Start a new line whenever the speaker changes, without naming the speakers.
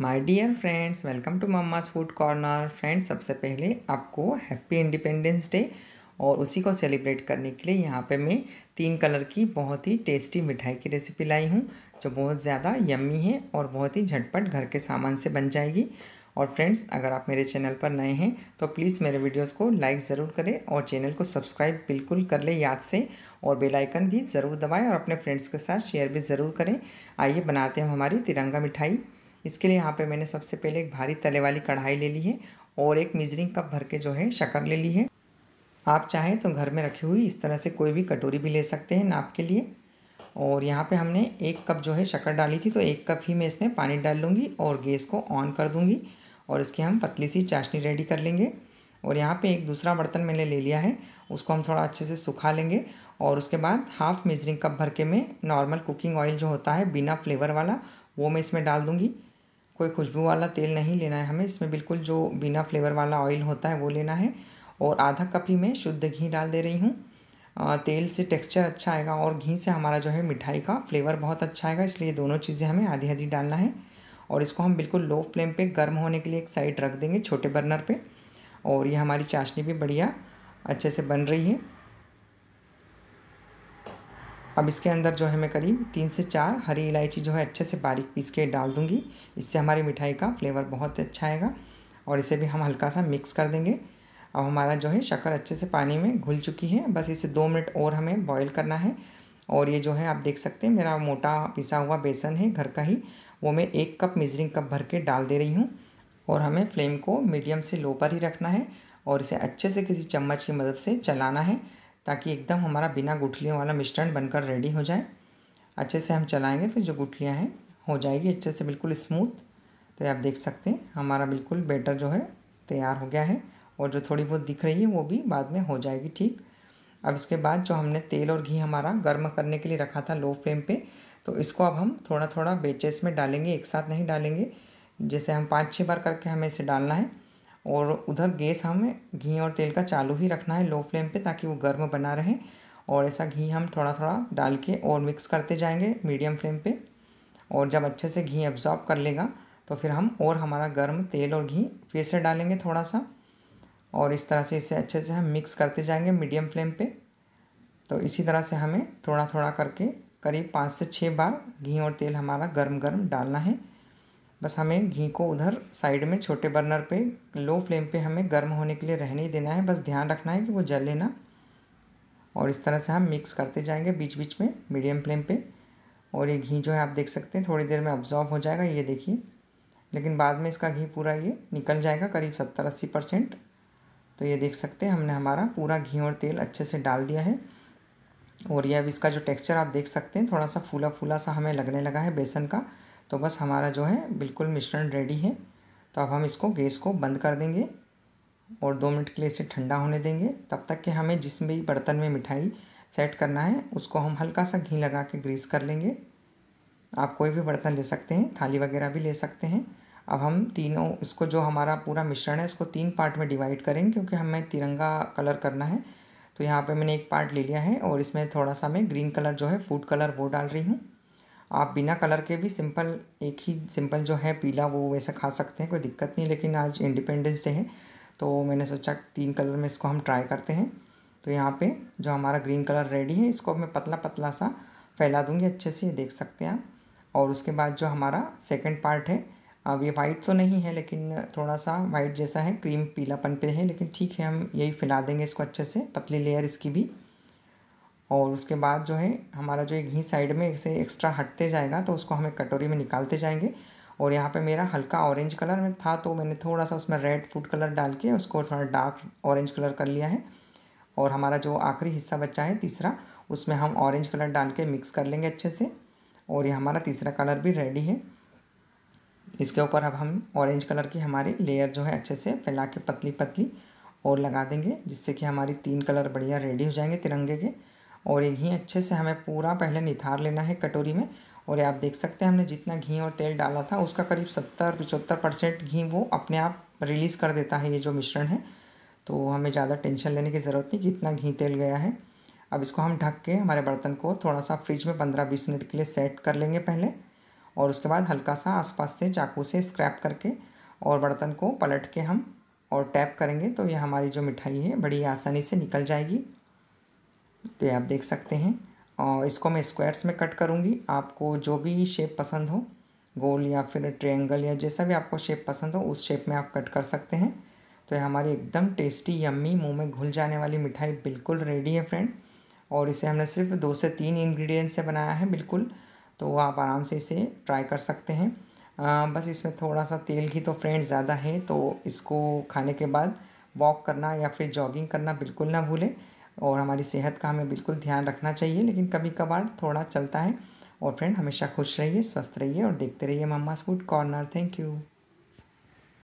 my dear friends welcome to Mamma's Food Corner friends सबसे पहले आपको हैप्पी इंडिपेंडेंस डे और उसी को सेलिब्रेट करने के लिए यहाँ पे मैं तीन कलर की बहुत ही टेस्टी मिठाई की रेसिपी लाई हूँ जो बहुत ज़्यादा यम्मी है और बहुत ही झटपट घर के सामान से बन जाएगी और फ्रेंड्स अगर आप मेरे चैनल पर नए हैं तो प्लीज़ मेरे वीडियोस को लाइक ज़रूर करें और चैनल को सब्सक्राइब बिल्कुल कर लें याद से और बेल आइकन भी ज़रूर दबाएं और अपने फ्रेंड्स के साथ शेयर भी ज़रूर करें आइए बनाते हैं हमारी तिरंगा मिठाई इसके लिए यहाँ पे मैंने सबसे पहले एक भारी तले वाली कढ़ाई ले ली है और एक मेजरिंग कप भर के जो है शक्कर ले ली है आप चाहें तो घर में रखी हुई इस तरह से कोई भी कटोरी भी ले सकते हैं नाप के लिए और यहाँ पे हमने एक कप जो है शक्कर डाली थी तो एक कप ही मैं इसमें पानी डाल लूँगी और गैस को ऑन कर दूँगी और इसकी हम पतली सी चाशनी रेडी कर लेंगे और यहाँ पर एक दूसरा बर्तन मैंने ले लिया है उसको हम थोड़ा अच्छे से सुखा लेंगे और उसके बाद हाफ़ मेजरिंग कप भर के मैं नॉर्मल कुकिंग ऑयल जो होता है बिना फ्लेवर वाला वो मैं इसमें डाल दूँगी कोई खुशबू वाला तेल नहीं लेना है हमें इसमें बिल्कुल जो बिना फ्लेवर वाला ऑयल होता है वो लेना है और आधा कप ही मैं शुद्ध घी डाल दे रही हूँ तेल से टेक्सचर अच्छा आएगा और घी से हमारा जो है मिठाई का फ्लेवर बहुत अच्छा आएगा इसलिए दोनों चीज़ें हमें आधी आधी डालना है और इसको हम बिल्कुल लो फ्लेम पे गर्म होने के लिए एक साइड रख देंगे छोटे बर्नर पे और ये हमारी चाशनी भी बढ़िया अच्छे से बन रही है अब इसके अंदर जो है मैं करीब तीन से चार हरी इलायची जो है अच्छे से बारीक पीस के डाल दूंगी इससे हमारी मिठाई का फ्लेवर बहुत अच्छा आएगा और इसे भी हम हल्का सा मिक्स कर देंगे अब हमारा जो है शक्कर अच्छे से पानी में घुल चुकी है बस इसे दो मिनट और हमें बॉयल करना है और ये जो है आप देख सकते हैं मेरा मोटा पिसा हुआ बेसन है घर का ही वो मैं एक कप मेजरिंग कप भर के डाल दे रही हूँ और हमें फ्लेम को मीडियम से लो पर ही रखना है और इसे अच्छे से किसी चम्मच की मदद से चलाना है ताकि एकदम हमारा बिना गुठलियों वाला मिश्रण बनकर रेडी हो जाए अच्छे से हम चलाएंगे तो जो गुठलियाँ हैं हो जाएगी अच्छे से बिल्कुल स्मूथ तो आप देख सकते हैं हमारा बिल्कुल बेटर जो है तैयार हो गया है और जो थोड़ी बहुत दिख रही है वो भी बाद में हो जाएगी ठीक अब इसके बाद जो हमने तेल और घी हमारा गर्म करने के लिए रखा था लो फ्लेम पे तो इसको अब हम थोड़ा थोड़ा बेचेस में डालेंगे एक साथ नहीं डालेंगे जैसे हम पाँच छः बार करके हमें इसे डालना है और उधर गैस हमें घी और तेल का चालू ही रखना है लो फ्लेम पे ताकि वो गर्म बना रहे और ऐसा घी हम थोड़ा थोड़ा डाल के और मिक्स करते जाएंगे मीडियम फ्लेम पे और जब अच्छे से घी एब्जॉर्ब कर लेगा तो फिर हम और हमारा गर्म तेल और घी फिर से डालेंगे थोड़ा सा और इस तरह से इसे अच्छे से हम मिक्स करते जाएंगे मीडियम फ्लेम पर तो इसी तरह से हमें थोड़ा थोड़ा करके करीब पाँच से छः बार घी और तेल हमारा गर्म गर्म डालना है बस हमें घी को उधर साइड में छोटे बर्नर पे लो फ्लेम पे हमें गर्म होने के लिए रहने ही देना है बस ध्यान रखना है कि वो जले ना और इस तरह से हम मिक्स करते जाएंगे बीच बीच में मीडियम फ्लेम पे और ये घी जो है आप देख सकते हैं थोड़ी देर में अब्जॉर्ब हो जाएगा ये देखिए लेकिन बाद में इसका घी पूरा ये निकल जाएगा करीब सत्तर अस्सी परसेंट तो ये देख सकते हैं हमने हमारा पूरा घी और तेल अच्छे से डाल दिया है और ये अब इसका जो टेक्स्चर आप देख सकते हैं थोड़ा सा फूला फूला सा हमें लगने लगा है बेसन का तो बस हमारा जो है बिल्कुल मिश्रण रेडी है तो अब हम इसको गैस को बंद कर देंगे और दो मिनट के लिए इसे ठंडा होने देंगे तब तक कि हमें जिस भी बर्तन में मिठाई सेट करना है उसको हम हल्का सा घी लगा के ग्रीस कर लेंगे आप कोई भी बर्तन ले सकते हैं थाली वगैरह भी ले सकते हैं अब हम तीनों उसको जो हमारा पूरा मिश्रण है उसको तीन पार्ट में डिवाइड करेंगे क्योंकि हमें तिरंगा कलर करना है तो यहाँ पे मैंने एक पार्ट ले लिया है और इसमें थोड़ा सा मैं ग्रीन कलर जो है फूड कलर वो डाल रही हूँ आप बिना कलर के भी सिंपल एक ही सिंपल जो है पीला वो वैसा खा सकते हैं कोई दिक्कत नहीं लेकिन आज इंडिपेंडेंस डे है तो मैंने सोचा तीन कलर में इसको हम ट्राई करते हैं तो यहाँ पे जो हमारा ग्रीन कलर रेडी है इसको मैं पतला पतला सा फैला दूँगी अच्छे से ये देख सकते हैं आप और उसके बाद जो हमारा सेकेंड पार्ट है अब ये वाइट तो नहीं है लेकिन थोड़ा सा वाइट जैसा है क्रीम पीलापन पे है लेकिन ठीक है हम यही फैला देंगे इसको अच्छे से पतली लेयर इसकी भी और उसके बाद जो है हमारा जो घी साइड में से एक्स्ट्रा हटते जाएगा तो उसको हमें कटोरी में निकालते जाएंगे और यहाँ पे मेरा हल्का ऑरेंज कलर में था तो मैंने थोड़ा सा उसमें रेड फूड कलर डाल के उसको थोड़ा डार्क ऑरेंज कलर कर लिया है और हमारा जो आखिरी हिस्सा बचा है तीसरा उसमें हम ऑरेंज कलर डाल के मिक्स कर लेंगे अच्छे से और ये हमारा तीसरा कलर भी रेडी है इसके ऊपर अब हम ऑरेंज कलर की हमारी लेयर जो है अच्छे से फैला के पतली पतली और लगा देंगे जिससे कि हमारी तीन कलर बढ़िया रेडी हो जाएंगे तिरंगे के और ये घी अच्छे से हमें पूरा पहले निथार लेना है कटोरी में और आप देख सकते हैं हमने जितना घी और तेल डाला था उसका करीब सत्तर पिचहत्तर परसेंट घी वो अपने आप रिलीज़ कर देता है ये जो मिश्रण है तो हमें ज़्यादा टेंशन लेने की ज़रूरत नहीं कि इतना घी तेल गया है अब इसको हम ढक के हमारे बर्तन को थोड़ा सा फ्रिज में पंद्रह बीस मिनट के लिए सेट कर लेंगे पहले और उसके बाद हल्का सा आसपास से चाकू से स्क्रैप करके और बर्तन को पलट के हम और टैप करेंगे तो ये हमारी जो मिठाई है बड़ी आसानी से निकल जाएगी पे आप देख सकते हैं और इसको मैं स्क्वायर्स में कट करूँगी आपको जो भी शेप पसंद हो गोल या फिर ट्रेंगल या जैसा भी आपको शेप पसंद हो उस शेप में आप कट कर सकते हैं तो ये हमारी एकदम टेस्टी यम्मी मुंह में घुल जाने वाली मिठाई बिल्कुल रेडी है फ्रेंड और इसे हमने सिर्फ दो से तीन इंग्रेडिएंट से बनाया है बिल्कुल तो आप आराम से इसे ट्राई कर सकते हैं आ, बस इसमें थोड़ा सा तेल की तो फ्रेंड ज़्यादा है तो इसको खाने के बाद वॉक करना या फिर जॉगिंग करना बिल्कुल ना भूलें और हमारी सेहत का हमें बिल्कुल ध्यान रखना चाहिए लेकिन कभी कभार थोड़ा चलता है और फ्रेंड हमेशा खुश रहिए स्वस्थ रहिए और देखते रहिए Mamma Food Corner thank you